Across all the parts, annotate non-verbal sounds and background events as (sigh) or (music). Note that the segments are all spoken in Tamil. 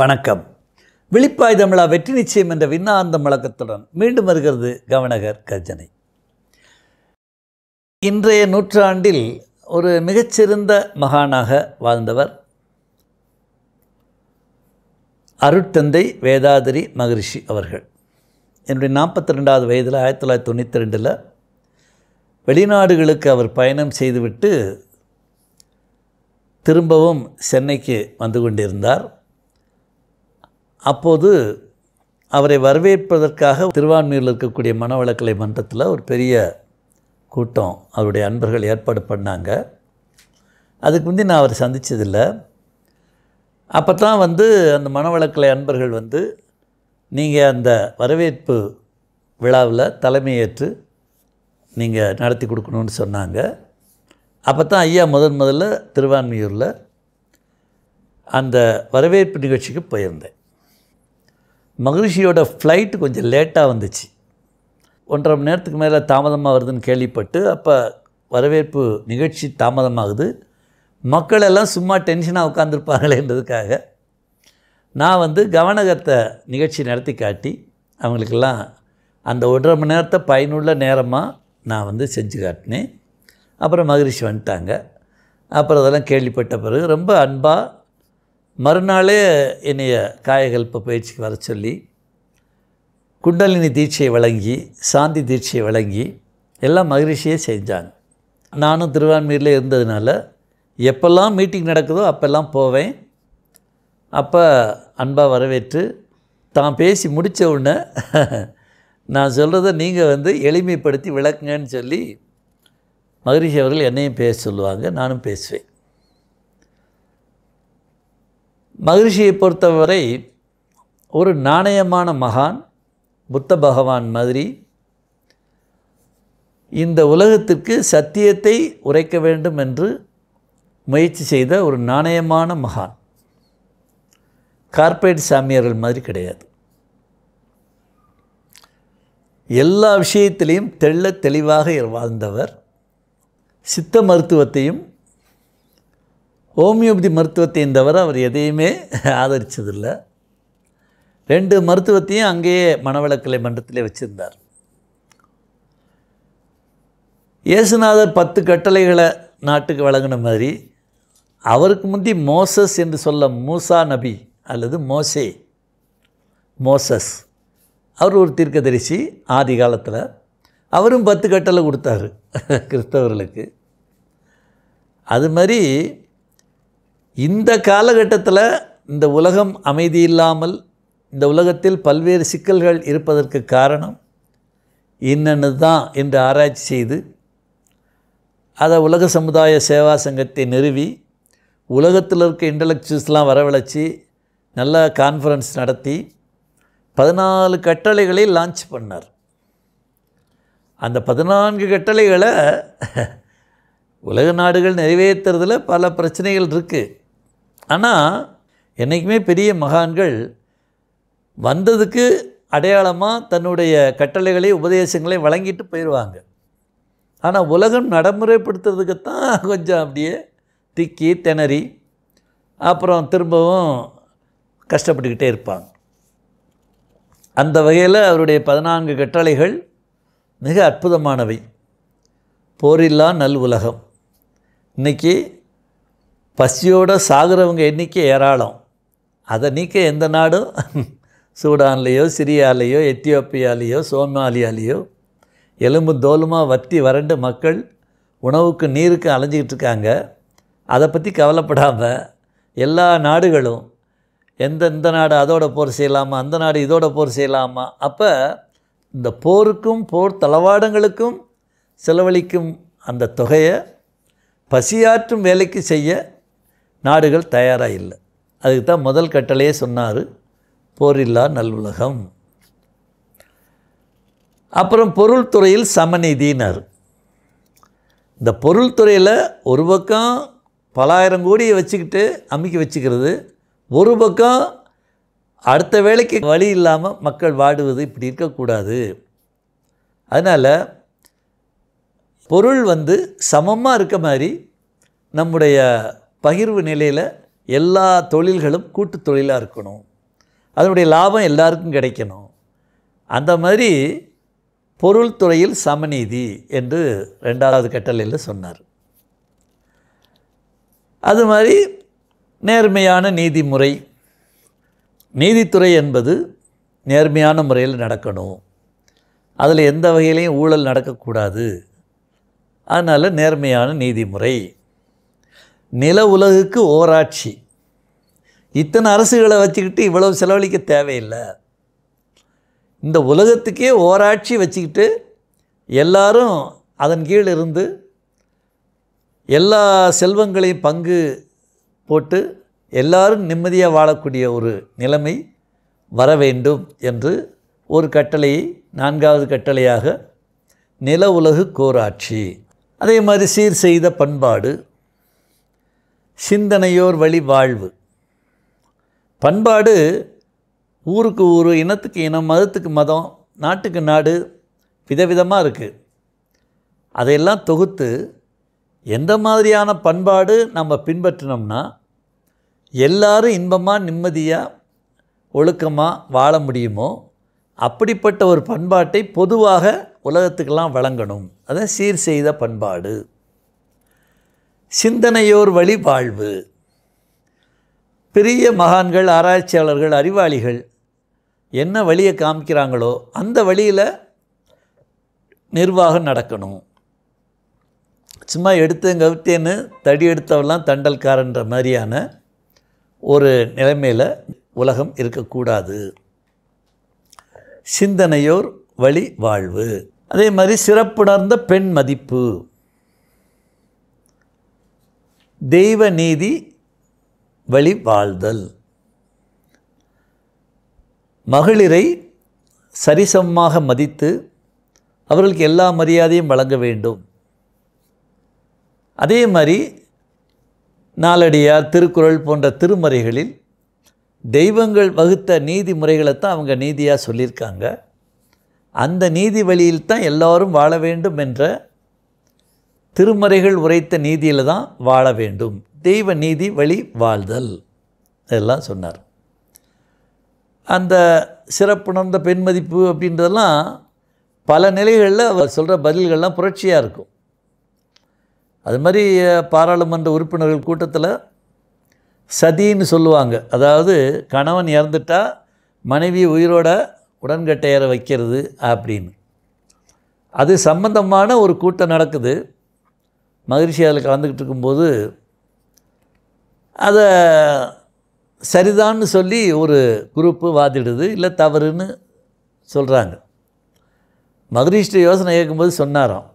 வணக்கம் விழிப்பாய் தமிழா வெற்றி நிச்சயம் என்ற விண்ணாந்த முழக்கத்துடன் மீண்டும் வருகிறது கவனகர் கர்ஜனை இன்றைய நூற்றாண்டில் ஒரு மிகச்சிறந்த மகானாக வாழ்ந்தவர் அருட்தந்தை வேதாதிரி மகரிஷி அவர்கள் என்னுடைய நாற்பத்தி ரெண்டாவது வயதில் ஆயிரத்தி தொள்ளாயிரத்தி தொண்ணூற்றி ரெண்டில் வெளிநாடுகளுக்கு அவர் பயணம் செய்துவிட்டு திரும்பவும் சென்னைக்கு வந்து கொண்டிருந்தார் அப்போது அவரை வரவேற்பதற்காக திருவான்மையூரில் இருக்கக்கூடிய மனவளக்கலை மன்றத்தில் ஒரு பெரிய கூட்டம் அவருடைய அன்பர்கள் ஏற்பாடு பண்ணாங்க அதுக்கு முந்தி நான் அவரை சந்தித்ததில்லை அப்போ தான் வந்து அந்த மனவளக்கலை அன்பர்கள் வந்து நீங்கள் அந்த வரவேற்பு விழாவில் தலைமையேற்று நீங்கள் நடத்தி கொடுக்கணும்னு சொன்னாங்க அப்போ தான் ஐயா முதன் முதல்ல திருவான்மையூரில் அந்த வரவேற்பு நிகழ்ச்சிக்கு போயிருந்தேன் மகிழ்ச்சியோட ஃப்ளைட் கொஞ்சம் லேட்டாக வந்துச்சு ஒன்றரை மணி நேரத்துக்கு மேலே தாமதமாக வருதுன்னு கேள்விப்பட்டு அப்போ வரவேற்பு நிகழ்ச்சி தாமதமாகுது மக்கள் எல்லாம் சும்மா டென்ஷனாக உட்காந்துருப்பாங்களேன்றதுக்காக நான் வந்து கவனகத்தை நிகழ்ச்சி நடத்தி காட்டி அவங்களுக்கெல்லாம் அந்த ஒன்றரை மணி நேரத்தை பயனுள்ள நேரமாக நான் வந்து செஞ்சு காட்டினேன் அப்புறம் மகிழ்ச்சி வந்துட்டாங்க அப்புறம் அதெல்லாம் கேள்விப்பட்ட பிறகு ரொம்ப அன்பாக மறுநாளே என்னைய காயகல்ப பயிற்சிக்கு வர சொல்லி குண்டலினி தீட்சையை வழங்கி சாந்தி தீட்சையை வழங்கி எல்லாம் மகிழ்ச்சியே செஞ்சாங்க நானும் திருவான்மீரில் இருந்ததுனால எப்போல்லாம் மீட்டிங் நடக்குதோ அப்போல்லாம் போவேன் அப்போ அன்பாக வரவேற்று தான் பேசி முடித்த உடனே நான் சொல்கிறத நீங்கள் வந்து எளிமைப்படுத்தி விளக்குங்கன்னு சொல்லி மகிழ்ச்சி அவர்கள் என்னையும் பேச சொல்லுவாங்க நானும் பேசுவேன் மகிழ்ச்சியை பொறுத்தவரை ஒரு நாணயமான மகான் புத்த பகவான் மாதிரி இந்த உலகத்திற்கு சத்தியத்தை உரைக்க வேண்டும் என்று முயற்சி செய்த ஒரு நாணயமான மகான் கார்பரேட் சாமியார்கள் மாதிரி கிடையாது எல்லா விஷயத்திலையும் தெள்ள தெளிவாக வாழ்ந்தவர் சித்த மருத்துவத்தையும் ஹோமியோபதி மருத்துவத்தையும் தவிர அவர் எதையுமே ஆதரித்ததில்லை ரெண்டு மருத்துவத்தையும் அங்கேயே மனவளக்கலை மன்றத்திலே வச்சுருந்தார் இயேசுநாதர் பத்து கட்டளைகளை நாட்டுக்கு வழங்கின மாதிரி அவருக்கு முந்தி மோசஸ் என்று சொல்ல மூசா நபி அல்லது மோசே மோசஸ் அவர் ஒரு தீர்க்கதரிசி ஆதி காலத்தில் அவரும் பத்து கட்டளை கொடுத்தாரு கிறிஸ்தவர்களுக்கு அது மாதிரி இந்த காலகட்டத்தில் இந்த உலகம் அமைதி இல்லாமல் இந்த உலகத்தில் பல்வேறு சிக்கல்கள் இருப்பதற்கு காரணம் என்னென்னு தான் என்று ஆராய்ச்சி செய்து அதை உலக சமுதாய சேவா சங்கத்தை நிறுவி உலகத்தில் இருக்க இன்டலெக்சுவல்ஸ்லாம் வரவழைச்சி நல்ல கான்ஃபரன்ஸ் நடத்தி பதினாலு கட்டளைகளை லான்ச் பண்ணார் அந்த பதினான்கு கட்டளைகளை உலக நாடுகள் நிறைவேற்றுறதுல பல பிரச்சனைகள் இருக்குது ஆனால் என்றைக்குமே பெரிய மகான்கள் வந்ததுக்கு அடையாளமாக தன்னுடைய கட்டளைகளை உபதேசங்களை வழங்கிட்டு போயிடுவாங்க ஆனால் உலகம் நடைமுறைப்படுத்துறதுக்குத்தான் கொஞ்சம் அப்படியே திக்கி திணறி அப்புறம் திரும்பவும் கஷ்டப்பட்டுக்கிட்டே இருப்பாங்க அந்த வகையில் அவருடைய பதினான்கு கட்டளைகள் மிக அற்புதமானவை போரில்லா நல் உலகம் இன்றைக்கி பசியோடு சாகுறவங்க எண்ணிக்கை ஏராளம் அதை நீக்க எந்த நாடும் சூடான்லேயோ சிரியாலேயோ எத்தியோப்பியாலேயோ சோமாலியாலேயோ எலும்பு தோலுமாக வற்றி வறண்டு மக்கள் உணவுக்கு நீருக்கு அலைஞ்சிக்கிட்டு இருக்காங்க அதை பற்றி கவலைப்படாமல் எல்லா நாடுகளும் எந்தெந்த நாடு அதோட போர் செய்யலாமா அந்த நாடு இதோட போர் செய்யலாமா அப்போ இந்த போருக்கும் போர் தளவாடங்களுக்கும் செலவழிக்கும் அந்த தொகையை பசியாற்றும் வேலைக்கு செய்ய நாடுகள் தயாராக இல்லை அதுக்கு தான் முதல் கட்டளையே சொன்னார் போரில்லா உலகம் அப்புறம் பொருள் துறையில் சமநிதினார் இந்த பொருள் துறையில் ஒரு பக்கம் பலாயிரம் கோடியை வச்சுக்கிட்டு அமுக்கி வச்சுக்கிறது ஒரு பக்கம் அடுத்த வேலைக்கு வழி இல்லாமல் மக்கள் வாடுவது இப்படி இருக்கக்கூடாது அதனால் பொருள் வந்து சமமாக இருக்க மாதிரி நம்முடைய பகிர்வு நிலையில் எல்லா தொழில்களும் கூட்டு தொழிலாக இருக்கணும் அதனுடைய லாபம் எல்லாருக்கும் கிடைக்கணும் அந்த மாதிரி பொருள் துறையில் சமநீதி என்று ரெண்டாவது கட்டளையில் சொன்னார் அது மாதிரி நேர்மையான நீதிமுறை நீதித்துறை என்பது நேர்மையான முறையில் நடக்கணும் அதில் எந்த வகையிலையும் ஊழல் நடக்கக்கூடாது அதனால் நேர்மையான நீதிமுறை நில உலகுக்கு ஓராட்சி இத்தனை அரசுகளை வச்சுக்கிட்டு இவ்வளவு செலவழிக்க தேவையில்லை இந்த உலகத்துக்கே ஓராட்சி வச்சுக்கிட்டு எல்லாரும் அதன் கீழ் இருந்து எல்லா செல்வங்களையும் பங்கு போட்டு எல்லாரும் நிம்மதியாக வாழக்கூடிய ஒரு நிலைமை வர வேண்டும் என்று ஒரு கட்டளையை நான்காவது கட்டளையாக நில உலகு கோராட்சி அதே மாதிரி சீர் செய்த பண்பாடு சிந்தனையோர் வழி வாழ்வு பண்பாடு ஊருக்கு ஊர் இனத்துக்கு இனம் மதத்துக்கு மதம் நாட்டுக்கு நாடு விதவிதமாக இருக்குது அதையெல்லாம் தொகுத்து எந்த மாதிரியான பண்பாடு நம்ம பின்பற்றினோம்னா எல்லாரும் இன்பமாக நிம்மதியாக ஒழுக்கமாக வாழ முடியுமோ அப்படிப்பட்ட ஒரு பண்பாட்டை பொதுவாக உலகத்துக்கெல்லாம் வழங்கணும் அதை சீர் செய்த பண்பாடு சிந்தனையோர் வழி வாழ்வு பெரிய மகான்கள் ஆராய்ச்சியாளர்கள் அறிவாளிகள் என்ன வழியை காமிக்கிறாங்களோ அந்த வழியில் நிர்வாகம் நடக்கணும் சும்மா எடுத்து கவித்தேன்னு தடி எடுத்தவெல்லாம் தண்டல்காரன்ற மாதிரியான ஒரு நிலைமையில் உலகம் இருக்கக்கூடாது சிந்தனையோர் வழி வாழ்வு அதே மாதிரி சிறப்புணர்ந்த பெண் மதிப்பு தெய்வ நீதி வழி வாழ்தல் மகளிரை சரிசமமாக மதித்து அவர்களுக்கு எல்லா மரியாதையும் வழங்க வேண்டும் அதே மாதிரி நாளடியார் திருக்குறள் போன்ற திருமறைகளில் தெய்வங்கள் வகுத்த நீதி முறைகளைத்தான் அவங்க நீதியாக சொல்லியிருக்காங்க அந்த நீதி வழியில் தான் எல்லோரும் வாழ வேண்டும் என்ற திருமறைகள் உரைத்த நீதியில் தான் வாழ வேண்டும் தெய்வ நீதி வழி வாழ்தல் இதெல்லாம் சொன்னார் அந்த சிறப்புணர்ந்த பெண் மதிப்பு அப்படின்றதெல்லாம் பல நிலைகளில் அவர் சொல்கிற பதில்கள்லாம் புரட்சியாக இருக்கும் அது மாதிரி பாராளுமன்ற உறுப்பினர்கள் கூட்டத்தில் சதின்னு சொல்லுவாங்க அதாவது கணவன் இறந்துட்டா மனைவி உயிரோட உடன்கட்டையரை வைக்கிறது அப்படின்னு அது சம்பந்தமான ஒரு கூட்டம் நடக்குது மகிழ்ச்சி அதில் கலந்துக்கிட்டு இருக்கும்போது அதை சரிதான்னு சொல்லி ஒரு குரூப்பு வாதிடுது இல்லை தவறுன்னு சொல்கிறாங்க மகரிஷ்ட யோசனை கேட்கும்போது சொன்னாராம்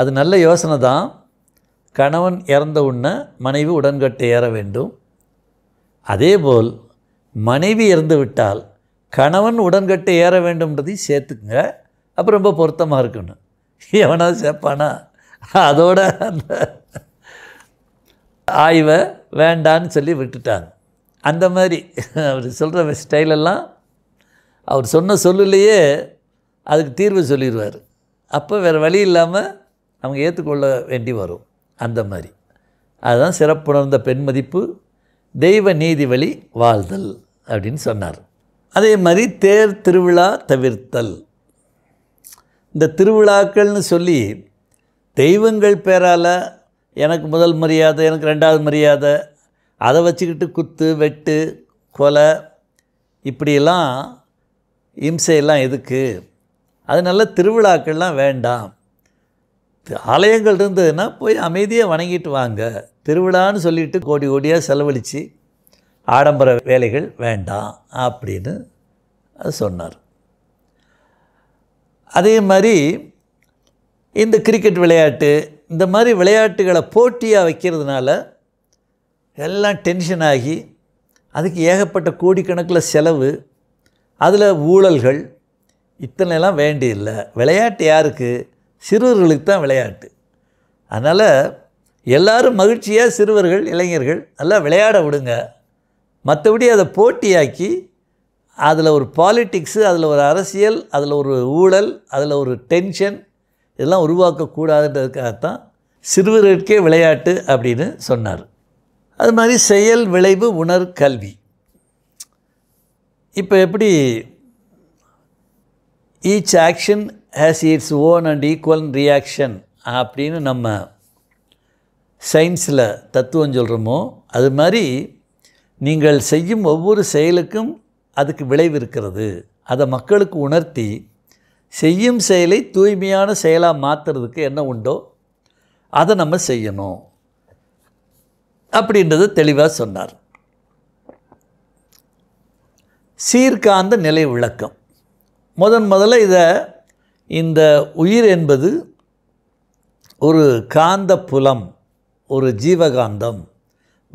அது நல்ல யோசனை தான் கணவன் இறந்த உடனே மனைவி உடன்கட்டை ஏற வேண்டும் அதேபோல் மனைவி இறந்து விட்டால் கணவன் உடன்கட்டை ஏற வேண்டும்ன்றதையும் சேர்த்துக்குங்க அப்போ ரொம்ப பொருத்தமாக இருக்குன்னு எவனாவது சேர்ப்பானா அதோட அந்த ஆய்வை வேண்டான்னு சொல்லி விட்டுட்டாங்க அந்த மாதிரி அவர் சொல்கிற ஸ்டைலெல்லாம் அவர் சொன்ன சொல்லுலையே அதுக்கு தீர்வு சொல்லிடுவார் அப்போ வேறு வழி இல்லாமல் அவங்க ஏற்றுக்கொள்ள வேண்டி வரும் அந்த மாதிரி அதுதான் சிறப்புணர்ந்த பெண் மதிப்பு தெய்வ நீதி வழி வாழ்தல் அப்படின்னு சொன்னார் அதே மாதிரி தேர் திருவிழா தவிர்த்தல் இந்த திருவிழாக்கள்னு சொல்லி தெய்வங்கள் பேரால் எனக்கு முதல் மரியாதை எனக்கு ரெண்டாவது மரியாதை அதை வச்சுக்கிட்டு குத்து வெட்டு கொலை இப்படியெல்லாம் இம்சையெல்லாம் எதுக்கு அதனால திருவிழாக்கள்லாம் வேண்டாம் ஆலயங்கள் இருந்ததுன்னா போய் அமைதியாக வணங்கிட்டு வாங்க திருவிழான்னு சொல்லிட்டு கோடி கோடியாக செலவழித்து ஆடம்பர வேலைகள் வேண்டாம் அப்படின்னு சொன்னார் அதே மாதிரி இந்த கிரிக்கெட் விளையாட்டு இந்த மாதிரி விளையாட்டுகளை போட்டியாக வைக்கிறதுனால எல்லாம் டென்ஷன் ஆகி அதுக்கு ஏகப்பட்ட கோடிக்கணக்கில் செலவு அதில் ஊழல்கள் இத்தனைலாம் வேண்டியில்லை விளையாட்டு யாருக்கு சிறுவர்களுக்கு தான் விளையாட்டு அதனால் எல்லோரும் மகிழ்ச்சியாக சிறுவர்கள் இளைஞர்கள் நல்லா விளையாட விடுங்க மற்றபடி அதை போட்டியாக்கி அதில் ஒரு பாலிட்டிக்ஸு அதில் ஒரு அரசியல் அதில் ஒரு ஊழல் அதில் ஒரு டென்ஷன் இதெல்லாம் உருவாக்கக்கூடாதுன்றதுக்காகத்தான் சிறுவர்களுக்கே விளையாட்டு அப்படின்னு சொன்னார் அது மாதிரி செயல் விளைவு உணர் கல்வி இப்போ எப்படி each action has its own and equal reaction அப்படின்னு நம்ம சயின்ஸில் தத்துவம் சொல்கிறோமோ அது மாதிரி நீங்கள் செய்யும் ஒவ்வொரு செயலுக்கும் அதுக்கு விளைவு இருக்கிறது அதை மக்களுக்கு உணர்த்தி செய்யும் செயலை தூய்மையான செயலாக மாற்றுறதுக்கு என்ன உண்டோ அதை நம்ம செய்யணும் அப்படின்றத தெளிவாக சொன்னார் சீர்காந்த நிலை விளக்கம் முதன் முதல்ல இதை இந்த உயிர் என்பது ஒரு காந்த புலம் ஒரு ஜீவகாந்தம்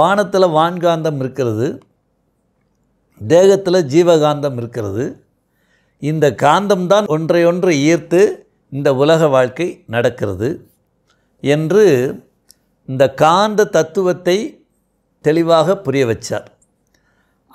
வானத்தில் வான்காந்தம் இருக்கிறது தேகத்தில் ஜீவகாந்தம் இருக்கிறது இந்த காந்தம்தான் ஒன்றையொன்று ஈர்த்து இந்த உலக வாழ்க்கை நடக்கிறது என்று இந்த காந்த தத்துவத்தை தெளிவாக புரிய வச்சார்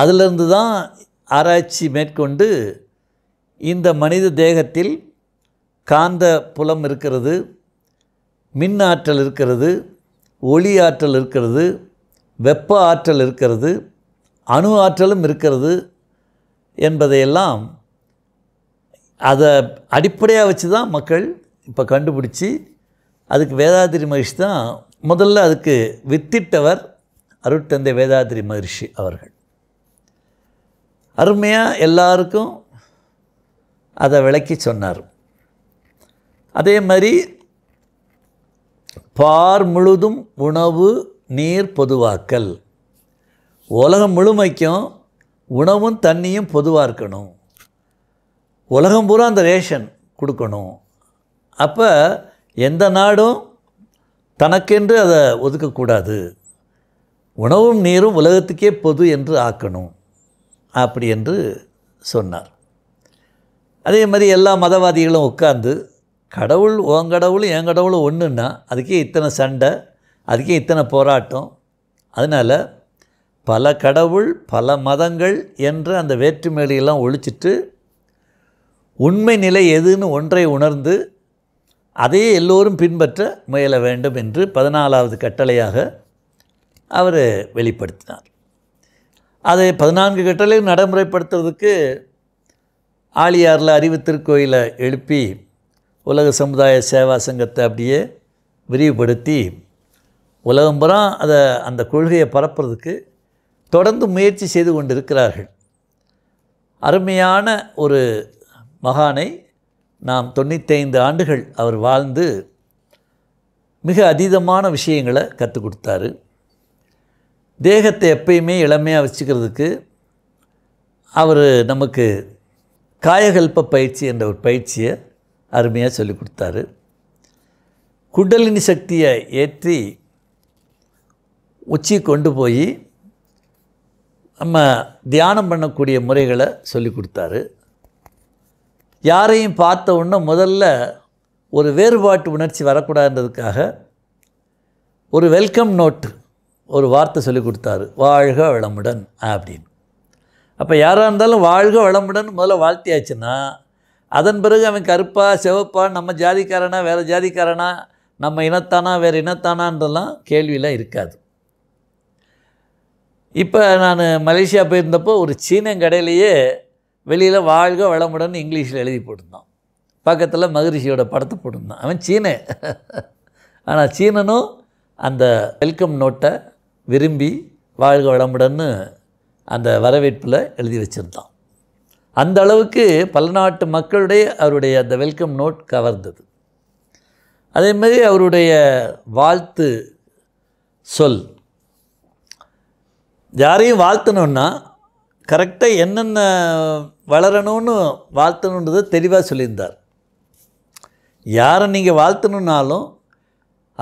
அதிலிருந்து தான் ஆராய்ச்சி மேற்கொண்டு இந்த மனித தேகத்தில் காந்த புலம் இருக்கிறது மின் ஆற்றல் இருக்கிறது ஒளி ஆற்றல் இருக்கிறது வெப்ப ஆற்றல் இருக்கிறது அணு ஆற்றலும் இருக்கிறது என்பதையெல்லாம் அதை அடிப்படையாக வச்சு தான் மக்கள் இப்போ கண்டுபிடிச்சி அதுக்கு வேதாதிரி மகிழ்ச்சி தான் முதல்ல அதுக்கு வித்திட்டவர் அருட்டந்தை வேதாதிரி மகிழ்ச்சி அவர்கள் அருமையாக எல்லாருக்கும் அதை விளக்கி சொன்னார் அதே மாதிரி பார் முழுதும் உணவு நீர் பொதுவாக்கல் உலகம் முழுமைக்கும் உணவும் தண்ணியும் பொதுவாக இருக்கணும் உலகம் பூரா அந்த ரேஷன் கொடுக்கணும் அப்போ எந்த நாடும் தனக்கென்று அதை ஒதுக்கக்கூடாது உணவும் நீரும் உலகத்துக்கே பொது என்று ஆக்கணும் அப்படி என்று சொன்னார் அதே மாதிரி எல்லா மதவாதிகளும் உட்காந்து கடவுள் உன் கடவுள் என் கடவுள் ஒன்றுன்னா அதுக்கே இத்தனை சண்டை அதுக்கே இத்தனை போராட்டம் அதனால் பல கடவுள் பல மதங்கள் என்ற அந்த வேற்றுமையிலாம் ஒழிச்சிட்டு உண்மை நிலை எதுன்னு ஒன்றை உணர்ந்து அதையே எல்லோரும் பின்பற்ற முயல வேண்டும் என்று பதினாலாவது கட்டளையாக அவர் வெளிப்படுத்தினார் அதை பதினான்கு கட்டளையும் நடைமுறைப்படுத்துறதுக்கு ஆழியாரில் அறிவு திருக்கோயிலை எழுப்பி உலக சமுதாய சேவா சங்கத்தை அப்படியே விரிவுபடுத்தி உலகம் அதை அந்த கொள்கையை பரப்புறதுக்கு தொடர்ந்து முயற்சி செய்து கொண்டிருக்கிறார்கள் அருமையான ஒரு மகானை நாம் தொண்ணூத்தைந்து ஆண்டுகள் அவர் வாழ்ந்து மிக அதீதமான விஷயங்களை கற்றுக் கொடுத்தாரு தேகத்தை எப்பயுமே இளமையாக வச்சுக்கிறதுக்கு அவர் நமக்கு காயகல்ப பயிற்சி என்ற ஒரு பயிற்சியை அருமையாக சொல்லிக் கொடுத்தாரு குண்டலினி சக்தியை ஏற்றி உச்சி கொண்டு போய் நம்ம தியானம் பண்ணக்கூடிய முறைகளை சொல்லி கொடுத்தாரு யாரையும் பார்த்த உடனே முதல்ல ஒரு வேறுபாட்டு உணர்ச்சி வரக்கூடாதுன்றதுக்காக ஒரு வெல்கம் நோட்டு ஒரு வார்த்தை சொல்லி கொடுத்தாரு வாழ்க வளமுடன் அப்படின்னு அப்போ யாராக இருந்தாலும் வாழ்க வளமுடன் முதல்ல வாழ்த்தியாச்சுன்னா அதன் பிறகு அவன் கருப்பாக சிவப்பா நம்ம ஜாதிக்காரனா வேறு ஜாதிக்காரனா நம்ம இனத்தானா வேறு இனத்தானான்றதெல்லாம் கேள்வியெலாம் இருக்காது இப்போ நான் மலேசியா போயிருந்தப்போ ஒரு சீன கடையிலேயே வெளியில் வாழ்க வளமுடன் இங்கிலீஷில் எழுதி போட்டிருந்தான் பக்கத்தில் மகரிஷியோட படத்தை போட்டிருந்தான் அவன் சீன (laughs) ஆனால் சீனனும் அந்த வெல்கம் நோட்டை விரும்பி வாழ்க வளமுடன்னு அந்த வரவேற்பில் எழுதி வச்சுருந்தான் அந்த அளவுக்கு பல்நாட்டு மக்களுடைய அவருடைய அந்த வெல்கம் நோட் கவர்ந்தது அதேமாதிரி அவருடைய வாழ்த்து சொல் யாரையும் வாழ்த்தணுன்னா கரெக்டாக என்னென்ன வளரணும்னு வாழ்த்தணுன்றதை தெளிவாக சொல்லியிருந்தார் யாரை நீங்கள் வாழ்த்தணுன்னாலும்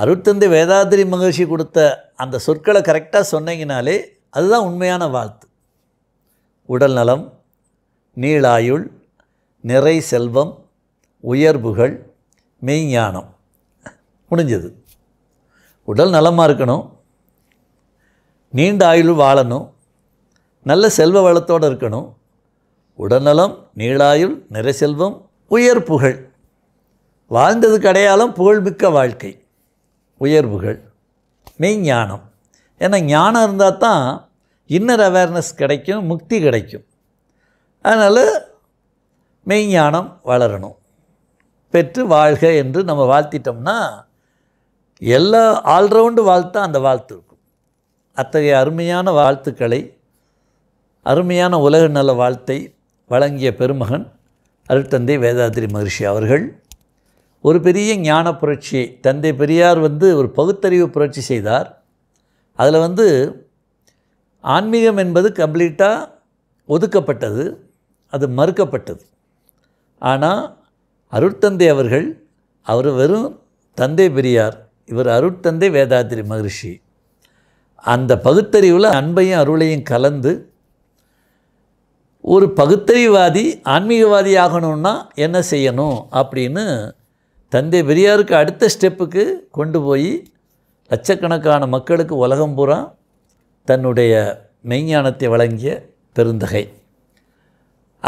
அருட்தந்தை வேதாதிரி மகிழ்ச்சி கொடுத்த அந்த சொற்களை கரெக்டாக சொன்னீங்கனாலே அதுதான் உண்மையான வாழ்த்து உடல் நலம் நீளாயுள் நிறை செல்வம் உயர்வுகள் மெய்ஞானம் முடிஞ்சது உடல் நலமாக இருக்கணும் நீண்ட ஆயுள் வாழணும் நல்ல செல்வ வளத்தோடு இருக்கணும் உடல்நலம் நீளாயுள் நிறை செல்வம் உயர் புகழ் வாழ்ந்தது கடையாளம் புகழ்மிக்க வாழ்க்கை உயர் புகழ் மெய் ஞானம் ஏன்னா ஞானம் இருந்தால் தான் இன்னர் அவேர்னஸ் கிடைக்கும் முக்தி கிடைக்கும் அதனால் மெய்ஞானம் வளரணும் பெற்று வாழ்க என்று நம்ம வாழ்த்திட்டோம்னா எல்லா ஆல்ரவுண்டு வாழ்த்தான் அந்த வாழ்த்து இருக்கும் அத்தகைய அருமையான வாழ்த்துக்களை அருமையான உலக நல வாழ்த்தை வழங்கிய பெருமகன் அருட்தந்தை வேதாத்திரி மகரிஷி அவர்கள் ஒரு பெரிய ஞான புரட்சி தந்தை பெரியார் வந்து ஒரு பகுத்தறிவு புரட்சி செய்தார் அதில் வந்து ஆன்மீகம் என்பது கம்ப்ளீட்டாக ஒதுக்கப்பட்டது அது மறுக்கப்பட்டது ஆனால் அருட்தந்தை அவர்கள் அவர் வெறும் தந்தை பெரியார் இவர் அருட்தந்தை வேதாத்திரி மகரிஷி அந்த பகுத்தறிவில் அன்பையும் அருளையும் கலந்து ஒரு பகுத்தறிவாதி ஆன்மீகவாதி ஆகணும்னா என்ன செய்யணும் அப்படின்னு தந்தை பெரியாருக்கு அடுத்த ஸ்டெப்புக்கு கொண்டு போய் லட்சக்கணக்கான மக்களுக்கு உலகம் பூரா தன்னுடைய மெய்ஞானத்தை வழங்கிய பெருந்தகை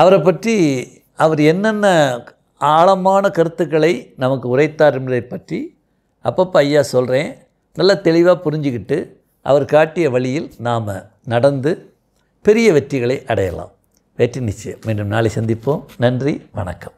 அவரை பற்றி அவர் என்னென்ன ஆழமான கருத்துக்களை நமக்கு உரைத்தார் என்பதை பற்றி அப்பப்போ ஐயா சொல்கிறேன் நல்லா தெளிவாக புரிஞ்சுக்கிட்டு அவர் காட்டிய வழியில் நாம் நடந்து பெரிய வெற்றிகளை அடையலாம் வெற்றி நிச்சயம் மீண்டும் நாளை சந்திப்போம் நன்றி வணக்கம்